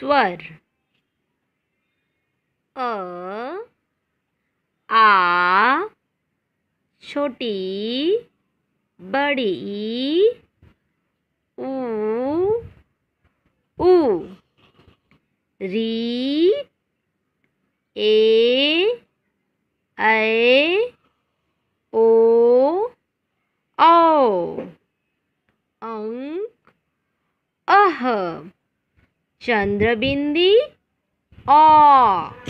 स्वर अ आ छोटी बड़ी ऊ री ए ऐ ओ औ औ चंद्रबिंदी अ